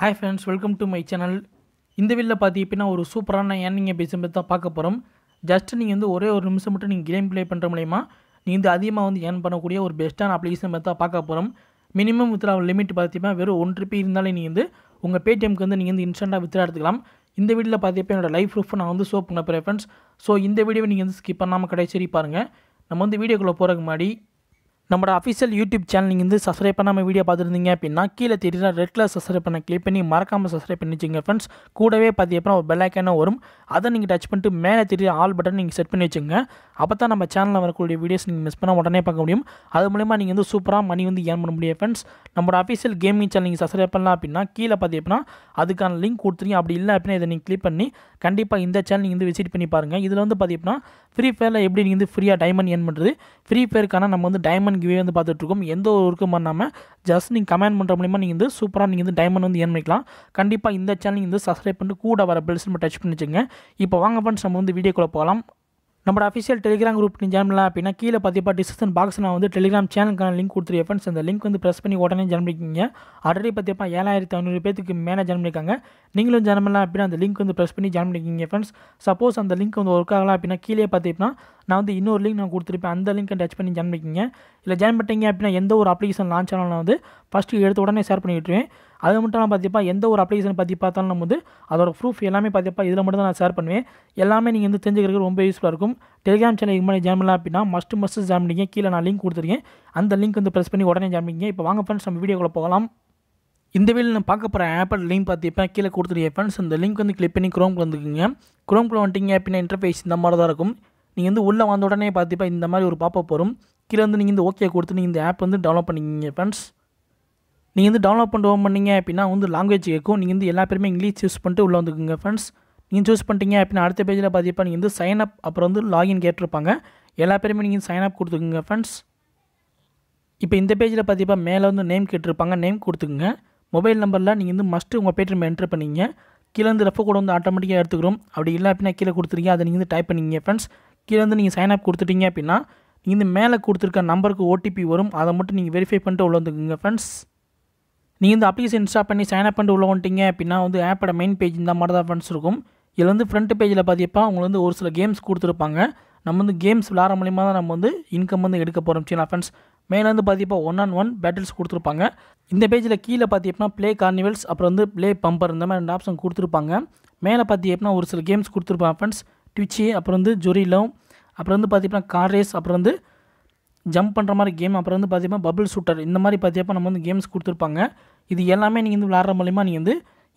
hi friends welcome to my channel இந்த வீடில் பார்த்தீங்கன்னா ஒரு சூப்பரான ஏர்னிங் பேசும் பற்றி தான் பார்க்க போகிறோம் ஜஸ்ட் நீங்கள் வந்து ஒரே ஒரு நிமிஷம் மட்டும் நீங்கள் கேம் ப்ளே பண்ணுற மூலயமா நீங்கள் வந்து அதிகமாக வந்து ஏர்ன் பண்ணக்கூடிய ஒரு பெஸ்ட்டான அப்ளிகேஷன் பற்றி தான் பார்க்க போகிறோம் மினிமம் வித்ரா லிமிட் பார்த்தீங்கன்னா வெறும் ஒன் ருபி இருந்தாலே நீங்கள் வந்து உங்கள் பேடிஎம்க்கு வந்து நீங்கள் வந்து இன்ஸ்டண்ட்டாக வித்ரா எடுத்துக்கலாம் இந்த வீடியோவில் பார்த்தீங்கன்னா என்னோடய லைஃப் ப்ரூஃப் நான் வந்து சோப் பண்ண போகிறேன் ஃப்ரெண்ட்ஸ் ஸோ இந்த வீடியோவை நீங்கள் வந்து ஸ்கிப் பண்ணாமல் கடைசி பாருங்கள் நம்ம வந்து வீடியோக்குள்ளே போகிறதுக்கு முன்னாடி நம்மளோட அஃபிஷியல் யூடியூப் சேனல் நீங்கள் வந்து சப்ஸ்கிரைப் பண்ணாமல் வீடியோ பார்த்துருந்தீங்க அப்படின்னா கீழே தெரியல ரெட் கலர் சப்ஸ்கிரைப் பண்ண கிளிக் பண்ணி மறக்காமல் சப்ஸ்கிரைப் பண்ணி ஃப்ரெண்ட்ஸ் கூடவே பார்த்து அப்புறம் ஒரு பெல் வரும் அதை நீங்கள் டச் பண்ணிட்டு மேலே தெரியுற ஆல் பட்டன் நீங்கள் செட் பண்ணி வச்சுங்க அப்போ தான் நம்ம சேனலில் வரக்கூடிய வீடியோஸ் நீங்கள் மிஸ் பண்ணால் உடனே பார்க்க முடியும் அது மூலிமா நீங்கள் வந்து சூப்பராக மணி வந்து ஏர்ன் பண்ண முடியும் ஃப்ரெண்ட்ஸ் நம்மளோட அஃபிஷியல் கேமிங் சேனல் நீங்கள் சப்ஸ்கிரைப் பண்ணலாம் அப்படின்னா கீழே பார்த்து அப்படின்னா அதுக்கான லிங்க் கொடுத்துருங்க அப்படி இல்லை அப்படின்னா இதை நீங்கள் கிளிக் பண்ணி கண்டிப்பாக இந்த சேனல் நீங்கள் வந்து விசிட் பண்ணி பாருங்கள் இதில் வந்து பார்த்து ஃப்ரீ ஃபயரில் எப்படி நீங்கள் வந்து ஃப்ரீயாக டைமண்ட் ஏன் பண்ணுறது ஃப்ரீ ஃபயருக்கான நம்ம வந்து டைமண்ட் வீடியோ வந்து பார்த்துட்ருக்கோம் எந்த ஒரு ஒர்க்கும் பண்ணாமல் ஜஸ்ட் நீங்கள் கமெண்ட் பண்ணுற மூலிமா நீங்கள் வந்து சூப்பராக நீங்கள் வந்து டைமண்ட் வந்து ஏன் பண்ணிக்கலாம் கண்டிப்பாக இந்த சேனல் நீங்கள் வந்து சப்ஸ்கிரைப் பண்ணிட்டு கூட வர பெல்ஸ் நம்ம டச் பண்ணி இப்போ வாங்க ஃப்ரெண்ட்ஸ் நம்ம வந்து வீடியோக்குள்ளே போகலாம் நம்மளோட அஃபிஷியல் டெலிகிராம் குரூப் நீங்கள் ஜாயின் பண்ணலாம் அப்படின்னா கீழே பார்த்து டிஸ்கிரிப்ஷன் பாக்ஸ் நான் வந்து டெலிகிராம் சேனலுக்கான லிங்க் கொடுத்துருக்கேன் ஃப்ரெண்ட்ஸ் அந்த லிங்க் வந்து ப்ரெஸ் பண்ணி உடனே ஜாயின் பண்ணிக்கிங்க ஆல்ரெடி பார்த்தீங்கன்னா ஏழாயிரத்தி ஐநூறு பேருக்கு மேலே ஜாயின் பண்ணியிருக்காங்க நீங்களும் ஜாயின் பண்ணலாம் அப்படின்னா அந்த லிங்க் வந்து ப்ரெஸ் பண்ணி ஜாயின் பண்ணிக்கிங்க ஃப்ரெண்ட்ஸ் சப்போஸ் அந்த லிங்க் வந்து ஒர்க் ஆகலாம் அப்படின்னா கீழே பார்த்தீங்கன்னா நான் வந்து இன்னொரு லிங்க் நான் கொடுத்துருப்பேன் அந்த லிங்க்கை டச் பண்ணி ஜாயின் பண்ணிக்கிங்க இல்லை ஜாயின் பண்ணிட்டீங்க அப்படின்னா எந்த ஒரு அப்ளிகேஷன் லான்ச் ஆனாலும் நான் வந்து ஃபஸ்ட்டு எடுத்து உடனே ஷேர் பண்ணிவிட்டுருவேன் அது மட்டும் நான் பார்த்திப்பா எந்த ஒரு அப்ளிகேஷன் பற்றி பார்த்தாலும் நம்ம வந்து அதோட ப்ரூஃப் எல்லாமே பார்த்திப்பா இதில் மட்டும் தான் நான் ஷேர் பண்ணுவேன் எல்லாமே நீங்கள் வந்து தெரிஞ்சுக்கிறதுக்கு ரொம்ப யூஸ்ஃபுல்லாக இருக்கும் டெலிகிராம் சேனல் இது மாதிரி ஜாயின் பண்ணலாம் அப்படின்னா மஸ்ட் மஸ்ட் ஜாயின் பண்ணிங்க கீழே நான் லிங்க் கொடுத்துருக்கேன் அந்த லிங்க் வந்து ப்ரெஸ் பண்ணி உடனே ஜாயின் இப்போ வாங்க ஃப்ரெண்ட்ஸ் நம்ம வீடியோக்குள்ளே போகலாம் இந்த வீடியோ நான் பார்க்க போகிற ஆப்போட லிங்க் பார்த்திப்பேன் கீழே கொடுத்துருக்கேன் ஃப்ரெண்ட்ஸ் இந்த லிங்க் வந்து கிளிக் பண்ணி குரோம் வந்துக்குங்க குரோம்குள்ளே வந்துட்டீங்க அப்படின்னா இன்டர்ஃபேஸ் இந்த மாதிரி தான் இருக்கும் நீங்கள் வந்து உள்ளே வந்த உடனே பார்த்திப்பா இந்த மாதிரி ஒரு பாப்பப் போகும் கீழே வந்து நீங்கள் இந்த ஓகே கொடுத்து நீங்கள் இந்த ஆப் வந்து டெவலப் பண்ணிக்கிங்க ஃப்ரெண்ட்ஸ் நீங்கள் வந்து டவுன்லோட் பண்ணி ஓப்பன் பண்ணிங்க அப்படின்னா வந்து லாங்குவேஜ் கேட்கும் நீங்கள் வந்து எல்லா பேருமே இங்கிலீஷ் சூஸ் பண்ணிட்டு உள்ளே வந்துக்குங்க ஃப்ரெண்ட்ஸ் நீங்கள் சூஸ் பண்ணிட்டீங்க அப்படின்னா அடுத்த பேஜில் பார்த்தீங்கன்னா நீங்கள் வந்து சைன் அப் அப்புறம் வந்து லாகின் கேட்டிருப்பாங்க எல்லா பேருமே நீங்கள் சைன் அப் கொடுத்துக்குங்க ஃப்ரெண்ட்ஸ் இப்போ இந்த பேஜில் பார்த்திப்பா மேலே வந்து நேம் கேட்டிருப்பாங்க நேம் கொடுத்துக்குங்க மொபைல் நம்பரில் நீங்கள் வந்து மஸ்ட்டு உங்கள் பேர் நம்ம என்ட்ரு பண்ணிங்க கீழே வந்து ரெஃபோ கூட வந்து ஆட்டோமேட்டிக்காக எடுத்துக்கிறோம் அப்படி இல்லை அப்படின்னா கீழே கொடுத்துருங்க அதை நீங்கள் வந்து டைப் பண்ணிங்க ஃப்ரெண்ட்ஸ் கீழே வந்து நீங்கள் சைன் அப் கொடுத்துட்டீங்க அப்படின்னா நீங்கள் வந்து மேலே கொடுத்துருக்க நம்பருக்கு ஓடிபி வரும் அதை மட்டும் நீங்கள் வெரிஃபை பண்ணிட்டு உள்ள வந்துக்குங்க ஃப்ரெண்ட்ஸ் நீங்கள் இந்த அப்ளிகேஷன் இன்ஸ்டால் பண்ணி சைன் அப் பண்ணிட்டு உள்ள வந்துட்டீங்க அப்படின்னா வந்து ஆப்போட மெயின் பேஜ் இந்த மாதிரி தான் ஃப்ரெண்ட்ஸ் இருக்கும் இதில் வந்து ஃப்ரண்ட் பேஜில் பார்த்தீப்பா அவங்க வந்து ஒரு சில கேம்ஸ் கொடுத்துருப்பாங்க நம்ம வந்து கேம்ஸ் விளாட மூலியமாக தான் நம்ம வந்து இன்கம் வந்து எடுக்க போகிறோம் சரிங்களா ஃப்ரெண்ட்ஸ் மேலே வந்து பார்த்தீப்பா ஒன் ஆன் ஒன் பேட்டில்ஸ் கொடுத்துருப்பாங்க இந்த பேஜில் கீழே பார்த்தீங்கன்னா ப்ளே கார்னிவல்ஸ் அப்புறம் வந்து ப்ளே பம்பர் இந்த மாதிரி ரெண்டு ஆப்ஷன் கொடுத்துருப்பாங்க மேலே பார்த்தீங்கன்னா ஒரு சில கேம்ஸ் கொடுத்துருப்பாங்க ஃப்ரெண்ட்ஸ் ட்விச்சி அப்புறம் வந்து ஜொரிலோ அப்புறம் வந்து பார்த்தீங்கன்னா கார் ரேஸ் அப்புறம் வந்து ஜம்ப் பண்ணுற மாதிரி கேம் அப்புறம் வந்து பார்த்தீங்கன்னா பபிள் ஷூட்டர் இந்த மாதிரி பார்த்தியப்போ நம்ம வந்து கேம்ஸ் கொடுத்துருப்பாங்க இது எல்லாமே நீங்கள் வந்து விளாட்ற மூலிமா நீங்கள் வந்து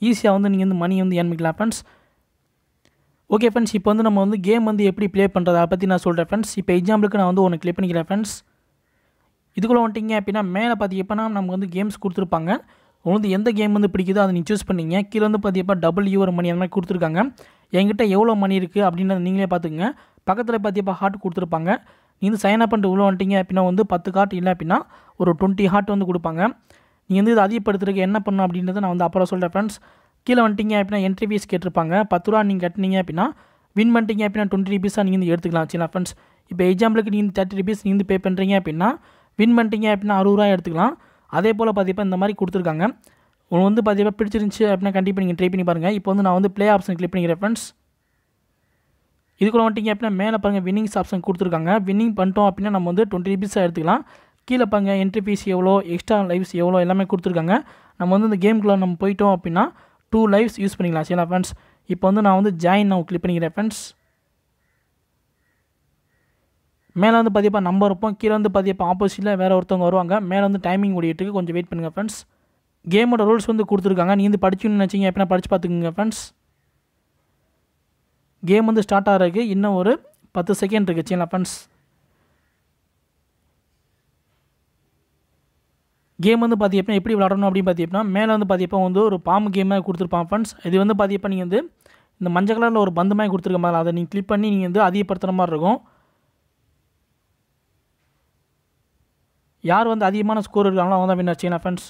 ஈஸியாக வந்து நீங்கள் வந்து மணி வந்து ஏன்மிக்கலாம் ஃப்ரெண்ட்ஸ் ஓகே ஃப்ரெண்ட்ஸ் இப்போ வந்து நம்ம வந்து கேம் வந்து எப்படி ப்ளே பண்ணுறதை பற்றி நான் சொல்கிறேன் ஃப்ரெண்ட்ஸ் இப்போ எக்ஸாம்பிளுக்கு நான் வந்து ஒன்று க்ளிக் பண்ணிக்கிறேன் ஃப்ரெண்ட்ஸ் இதுக்குள்ளே வந்துட்டிங்க அப்படின்னா மேலே பார்த்தீங்கன்னா நமக்கு வந்து கேம்ஸ் கொடுத்துருப்பாங்க உங்களுக்கு எந்த கேம் வந்து பிடிக்குதோ அதை நீங்கள் சூஸ் பண்ணிங்க கீழே வந்து பார்த்தீங்கன்னா டபுள் யூஆர் மணி அந்த மாதிரி கொடுத்துருக்காங்க என்கிட்ட எவ்வளோ மணி இருக்குது அப்படின்றத நீங்களே பார்த்துக்குங்க பக்கத்தில் பார்த்தீங்கன்னா ஹார்ட் கொடுத்துருப்பாங்க இது வந்து சைன் அப் பண்ணிட்டு உள்ள வந்துட்டீங்க அப்படின்னா வந்து பத்து ஹார்ட் இல்லை அப்படின்னா ஒரு டுவெண்ட்டி ஹார்ட் வந்து கொடுப்பாங்க நீங்கள் வந்து இது அதிகப்படுத்துறதுக்கு என்ன பண்ணணும் அப்படின்றத நான் வந்து அப்புறம் சொல்கிறேன் ஃப்ரெண்ட்ஸ் கீழே வந்துட்டீங்க அப்படின்னா என்ட்ரி ஃபீஸ் கேட்டிருப்பாங்க பத்து ரூபா நீங்கள் கட்டினீங்க அப்படின்னா வின் பண்ணிட்டீங்க அப்படின்னா டுவெண்ட்டி ருபீஸாக நீங்கள் வந்து எடுத்துக்கலாம் சரிங்களா ஃப்ரெண்ட்ஸ் இப்போ எக்ஸாம்பிளுக்கு நீங்கள் தேர்ட்டி ருபீஸ் நீங்கள் பே பண்ணுறீங்க அப்படின்னா வின் பண்ணிட்டீங்க அப்படின்னா அறுபது ரூபா எடுத்துக்கலாம் அதே போல் பார்த்தீங்கன்னா இந்த மாதிரி கொடுத்துருக்காங்க உங்களுக்கு வந்து பார்த்தீங்கன்னா பிடிச்சிருந்துச்சு அப்படின்னா கண்டிப்பாக நீங்கள் ட்ரை பண்ணி பாருங்கள் இப்போ வந்து நான் வந்து ப்ளே ஆப்ஷன் கிளிக் பண்ணிக்கிறேன் ஃப்ரெண்ட்ஸ் இதுக்குள்ள வந்துட்டிங்க அப்படின்னா மேலே பாருங்கள் வின்னிங்ஸ் ஆப்ஷன் கொடுத்துருக்காங்க வின்னிங் பண்ணிட்டோம் அப்படின்னா நம்ம வந்து டுவெண்ட்டி ருபீஸாக எடுத்துக்கலாம் கீழே பாருங்க என்ட்ரி ஃபீஸ் எவ்வளோ எக்ஸ்ட்ரா லைஃப்ஸ் எவ்வளோ எல்லாமே கொடுத்துருக்காங்க நம்ம வந்து இந்த கேமுக்குள்ளே நம்ம போயிட்டோம் அப்படின்னா டூ லைஃப்ஸ் யூஸ் பண்ணிக்கலாம் சரிங்களா ஃப்ரெண்ட்ஸ் இப்போ வந்து நான் வந்து ஜாயின் நான் கிளிக் பண்ணிக்கிறேன் ஃப்ரெண்ட்ஸ் மேலே வந்து பார்த்தீப்பா நம்பர் இருப்போம் கீழே வந்து பார்த்தீப்பா ஆப்போசிட்டில் வேறு ஒருத்தவங்க வருவாங்க மேலே வந்து டைமிங் ஓடிட்டுக்கு கொஞ்சம் வெயிட் பண்ணுங்கள் ஃப்ரெண்ட்ஸ் கேமோட ரூல்ஸ் வந்து கொடுத்துருக்காங்க நீ வந்து படிச்சுன்னு நினச்சிங்க எப்படின்னா படித்து பார்த்துக்குங்க ஃப்ரெண்ட்ஸ் கேம் வந்து ஸ்டார்ட் ஆகிறதுக்கு இன்னும் ஒரு பத்து செகண்ட் இருக்குது சீனா ஃப்ரெண்ட்ஸ் கேம் வந்து பார்த்தீங்கன்னா எப்படி விளாடணும் அப்படின்னு பார்த்தீங்கன்னா மேலே வந்து பார்த்தீங்கன்னா வந்து ஒரு பாம்பு கேமாக கொடுத்துருப்பான் ஃப்ரெண்ட்ஸ் இது வந்து பார்த்தீங்கன்னா நீங்கள் வந்து இந்த மஞ்சள் கலரில் ஒரு பந்து மாதிரி கொடுத்துருக்க மாதிரி அதை நீங்கள் கிளிக் பண்ணி நீங்கள் வந்து அதிகப்படுத்துகிற மாதிரி இருக்கும் யார் வந்து அதிகமான ஸ்கோர் இருக்காங்களோ அவங்க தான் வின்னர் சீனா ஃப்ரெண்ட்ஸ்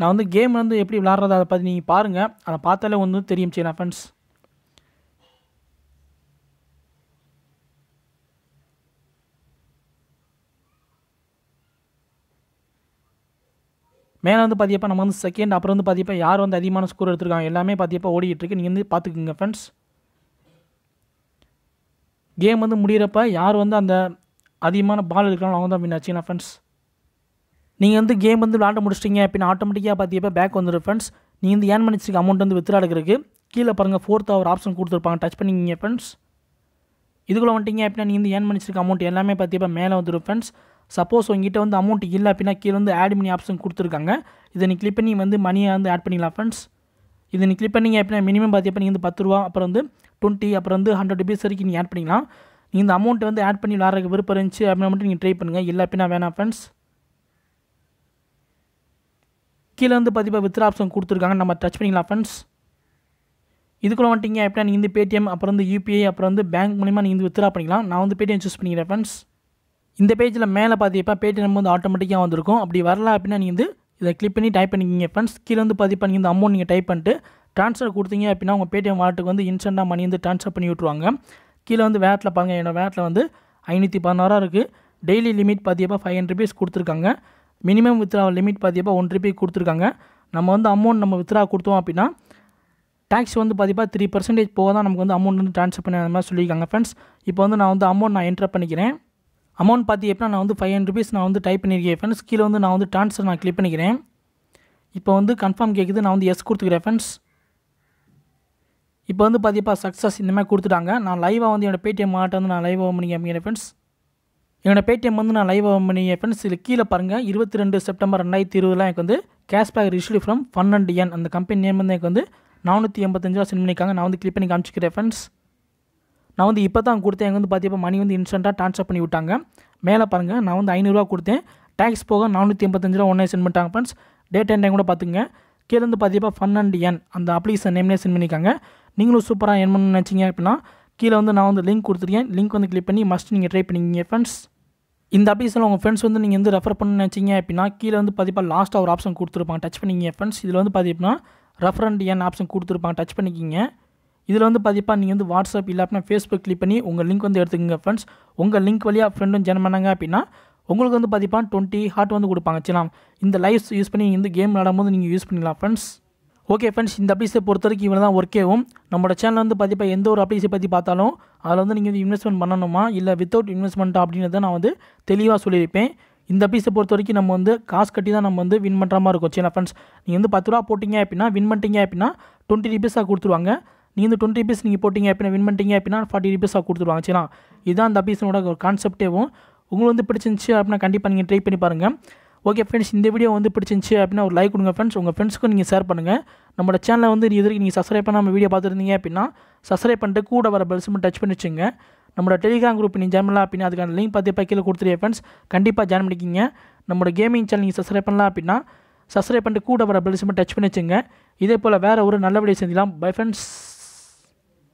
நான் வந்து கேம் வந்து எப்படி விளாட்றது அதை பற்றி நீங்கள் பாருங்கள் அதை பார்த்தாலே வந்து தெரியும் சரி ஃப்ரெண்ட்ஸ் மேலே வந்து பார்த்தியப்போ நம்ம வந்து செகண்ட் அப்புறம் வந்து பார்த்தியப்போ யார் வந்து அதிகமான ஸ்கோர் எடுத்திருக்காங்க எல்லாமே பார்த்தியப்போ ஓடிக்கிட்டு நீங்கள் வந்து பார்த்துக்குங்க ஃப்ரெண்ட்ஸ் கேம் வந்து முடிகிறப்ப யார் வந்து அந்த அதிகமான பால் எடுக்கிறாங்களோ அவங்க தான் வின் ஆச்சுங்கண்ணா ஃப்ரெண்ட்ஸ் நீங்கள் வந்து கேம் வந்து விளாண்ட முடிச்சிட்டிங்க அப்படின்னு ஆட்டோமேட்டிக்காக பார்த்தீங்க பேக் வந்துடும் ஃப்ரெண்ட்ஸ் நீங்கள் வந்து ஏன் பண்ணிச்சிருக்க அமௌண்ட் வந்து வித்ரா எடுக்கிறதுக்கு கீழே பாருங்கள் ஃபோர்த் அவர் ஆப்ஷன் கொடுத்துருப்பாங்க டச் பண்ணிங்க ஃப்ரெண்ட்ஸ் இதுக்குள்ளே வந்துட்டீங்க அப்படின்னா நீங்கள் வந்து ஏன் பண்ணிச்சிருக்க அமௌண்ட் எல்லாமே பார்த்தீங்க மேலே வந்துடும் ஃப்ரெண்ட்ஸ் சப்போஸ் உங்ககிட்ட வந்து அமௌண்ட் இல்லை அப்படின்னா கீழே வந்து ஆட் மணி ஆப்ஷன் கொடுத்துருக்காங்க இதை நீ கிளிக் பண்ணி வந்து மணியை வந்து ஆட் பண்ணிக்கலாம் ஃப்ரெண்ட்ஸ் இதை நீ கிளிக் பண்ணிங்க அப்படின்னா மினிமம் பார்த்தீங்க நீங்கள் வந்து பத்து ரூபா அப்புறம் வந்து டுவெண்ட்டி அப்புறம் வந்து ஹண்ட்ரட் ருபீஸ் வரைக்கும் நீங்கள் ஆட் பண்ணிக்கலாம் நீங்கள் இந்த அமௌண்ட்டை வந்து ஆட் பண்ணி விளாட்றதுக்கு விருப்பம் இருந்துச்சு அப்படின்னா மட்டும் நீங்கள் ட்ரை பண்ணுங்கள் இல்லை அப்படின்னா வேணாம் ஃப்ரெண்ட்ஸ் கீழே வந்து பார்த்தீங்கன்னா வித்ரா ஆப்ஷன் கொடுத்துருக்காங்க நம்ம டச் பண்ணிக்கலாம் ஃப்ரெண்ட்ஸ் இதுக்குள்ள வந்துட்டீங்க எப்படியா நீங்கள் வந்து பேடிஎம் அப்புறம் வந்து யூபிஐ அப்புறம் வந்து பேங்க் மூலிமா நீங்கள் வந்து வித்ரா பண்ணிக்கலாம் நான் வந்து பேடிஎம் சூஸ் பண்ணிக்கிறேன் ஃப்ரெண்ட்ஸ் இந்த பேஜில் மேலே பார்த்தீங்கன்னா பேடிஎம் வந்து ஆட்டோமேட்டிக்காக வந்திருக்கும் அப்படி வரல அப்படின்னா நீங்கள் வந்து இதை கிளிக் பண்ணி டைப் பண்ணிக்கிங்க ஃப்ரெண்ட்ஸ் கீழே வந்து பார்த்தீங்கன்னா நீங்கள் இந்த அமௌண்ட் நீங்கள் டைப் பண்ணிட்டு ட்ரான்ஸ்ஃபர் கொடுத்தீங்க அப்படின்னா உங்கள் பேடிஎம் வாலெட்டுக்கு வந்து இன்ஸ்டண்டாக மணி வந்து ட்ரான்ஸ்ஃபர் பண்ணி விட்ருவாங்க கீழே வந்து வேட்டில் பாருங்கள் என்னோடய வேட்டில் வந்து ஐநூற்றி பதினாறாக இருக்குது டெய்லி லிமிட் பார்த்தீங்கன்னா ஃபைவ் ஹண்ட்ரட் ருபீஸ் கொடுத்துருக்காங்க மினிமம் வித்ரா லிமிட் பார்த்திப்பா ஒன் ருபி கொடுத்துருக்காங்க நம்ம வந்து அமௌண்ட் நம்ம வித்ரா கொடுத்தோம் அப்படின்னா டேக்ஸ் வந்து பார்த்திப்பா த்ரீ பர்சன்டேஜ் போக தான் நமக்கு வந்து அமௌண்ட் வந்து ட்ரான்ஸ்ஃபர் பண்ணி அந்த மாதிரி சொல்லியிருக்காங்க ஃப்ரெண்ட்ஸ் இப்போ வந்து நான் வந்து அமௌண்ட் நான் என்டர் பண்ணிக்கிறேன் அமௌண்ட் பார்த்தி எப்படின்னா நான் வந்து ஃபைவ் ஹண்ட்ரட் ருபீஸ் நான் வந்து டைப் பண்ணியிருக்கேன் ஃப்ரெண்ட்ஸ் கீழே வந்து நான் வந்து ட்ரான்ஸ்ஃபர் நான் கிளிக் பண்ணிக்கிறேன் இப்போ வந்து கன்ஃபார்ம் கேட்குது நான் வந்து எஸ் கொடுத்துக்கிறேன் ஃப்ரெண்ட்ஸ் இப்போ வந்து பார்த்திப்பா சக்ஸஸ் இந்த மாதிரி கொடுத்துட்டாங்க நான் லைவாக வந்து என்னோடய பேடிஎம் மாட்டை வந்து நான் லைவாக பண்ணிக்கிறேன் ஃப்ரெண்ட்ஸ் என்னோடய பேடிஎம் வந்து நான் லைவ் பண்ணி என் ஃப்ரெண்ட்ஸ் இதில் கீழே பாருங்கள் இருபத்தி ரெண்டு செப்டம்பர் ரெண்டாயிரத்தி இருபதுலாம் எனக்கு வந்து கேஷ்பேக் ரிஷ்யூ ஃப்ரம் ஃபன் அண்ட் என் அந்த கம்பெனி நேம் வந்து எனக்கு வந்து நானூற்றி எண்பத்தஞ்சு ரூபா சென்ட் பண்ணிக்காங்க நான் வந்து கிளிக் பண்ணி காமிச்சிக்கிறேன் ஃப்ரெண்ட்ஸ் நான் வந்து இப்போ தான் கொடுத்தேன் எங்கே வந்து பார்த்தீங்க மணி வந்து இன்ஸ்டண்ட்டாக ட்ரான்ஸ்ஃபர் பண்ணி விட்டாங்க மேலே பாருங்கள் நான் வந்து ஐநூறுரூவா கொடுத்தேன் டேக்ஸ் போக நானூற்றி எண்பத்தஞ்சு ரூபா ஒன்றே சென்ட் பண்ணிட்டாங்க ஃப்ரெண்ட்ஸ் டேட் அண்ட் டைம் கூட பார்த்துங்க கீழே வந்து பார்த்தீங்கன்னா ஃபன் அண்ட் என் அந்த அப்ளிகேஷன் நேம்லேயே சென்ட் பண்ணிக்காங்க நீங்களும் சூப்பராக என் பண்ணணும்னு நினச்சிங்க அப்படின்னா கீழே வந்து நான் வந்து லிங்க் கொடுத்துருக்கேன் லிங்க் வந்து கிளிக் பண்ணி மஸ்ட் நீங்கள் ட்ரை பண்ணிக்கிங்க ஃப்ரெண்ட்ஸ் இந்த அப்ளிகேஷனில் உங்கள் ஃப்ரெண்ட்ஸ் வந்து நீங்கள் வந்து ரெஃபர் பண்ண நினச்சிங்க அப்படின்னா கீழே வந்து பார்த்திப்பா லாஸ்ட்டாக ஒரு ஆப்ஷன் கொடுத்துருப்பாங்க டச் பண்ணிக்கிங்க ஃப்ரெண்ட்ஸ் இதில் வந்து பார்த்தீங்கன்னா அண்ட் என் ஆப்ஷன் கொடுத்துருப்பாங்க டச் பண்ணிக்கிங்க இதில் வந்து பார்த்திப்பா நீங்கள் வந்து வாட்ஸ்அப் இல்லை அப்படின்னா ஃபேஸ்புக் கிளிக் பண்ணி உங்கள் லிங்க் வந்து எடுத்துக்கோங்க ஃப்ரெண்ட்ஸ் உங்கள் லிங்க் வழியாக ஃப்ரெண்டும் ஜென் பண்ணாங்க அப்படின்னா உங்களுக்கு வந்து பார்த்திப்பா டுவெண்ட்டி ஹார்ட் வந்து கொடுப்பாங்க சின்னா இந்த லைஃப்ஸ் யூஸ் பண்ணி நீங்கள் கேம் விளாடும் போது நீங்கள் யூஸ் பண்ணிக்கலாம் ஃப்ரெண்ட்ஸ் ஓகே ஃப்ரெண்ட்ஸ் இந்த அப்டீஸை பொறுத்த வரைக்கும் இவ்வளோ தான் ஒர்க்கேவும் நம்மளோட சேனல் வந்து பார்த்திப்பா எந்த ஒரு அப்ளிஸை பற்றி பார்த்தாலும் அதில் வந்து நீங்கள் வந்து இன்வெஸ்ட்மெண்ட் பண்ணணுமா இல்லை வித்தவுட் இன்வெஸ்ட்மெண்ட் அப்படின்றத நான் வந்து தெளிவாக சொல்லியிருப்பேன் இந்த பீஸை பொறுத்த வரைக்கும் நம்ம வந்து காசு கட்டி தான் நம்ம வந்து வின் பண்ணுற மாதிரி இருக்கும் சரி ஃப்ரெண்ட்ஸ் நீங்கள் வந்து பத்து ரூபா போட்டிங்க அப்படின்னா வின் பண்ணிட்டீங்க அப்படின்னா டுவெண்ட்டி ருபீஸாக கொடுத்துருவாங்க நீங்கள் வந்து டுவெண்ட்டி ருபீஸ் நீங்கள் போட்டிங்க அப்படின்னா வின் பண்ணிட்டீங்க அப்படின்னா ஃபார்ட்டி ருபீஸாக கொடுத்துருவாங்க சரிங்களா இதுதான் அந்த பீஸனோட ஒரு கான்செப்டேவும் உங்களுக்கு வந்து பிடிச்சிருந்துச்சி அப்படின்னா கண்டிப்பாக நீங்கள் ட்ரை பண்ணி பாருங்கள் ஓகே ஃப்ரெண்ட்ஸ் இந்த வீடியோ வந்து பிடிச்சிருந்துச்சு அப்படின்னா ஒரு லைக் கொடுங்க ஃப்ரெண்ட்ஸ் உங்கள் ஃப்ரெண்ட்ஸ்க்கும் நீங்கள் ஷேர் பண்ணுங்கள் நம்மளோட சேனலில் வந்து இது வரைக்கும் நீங்கள் சப்ஸ்கிரைப் பண்ணாமல் வீடியோ பார்த்துருந்தீங்க அப்படின்னா சப்ஸ்கிரைப் பண்ணிட்டு கூட வர பெல்ஸ் மட்டும் டச் பண்ணி வச்சுங்க நம்மளோட டெலிகிராம் குரூப் நீங்கள் ஜாயின் பண்ணலாம் அப்படின்னா அதுக்கான லிங்க் பார்த்து கீழே கொடுத்துருவேன் ஃப்ரெண்ட்ஸ் கண்டிப்பாக ஜாயின் பண்ணிக்கிங்க நம்மளோட கேமிங் சேனல் நீங்கள் சப்ஸ்கிரைப் பண்ணலாம் அப்படின்னா சப்ஸ்கிரைப் பண்ணிட்டு கூட வர பெல்ஸ் மட்டும் டச் பண்ணி இதே போல் வேறு ஒரு நல்ல வழியை செஞ்சிடலாம் பை ஃப்ரெண்ட்ஸ்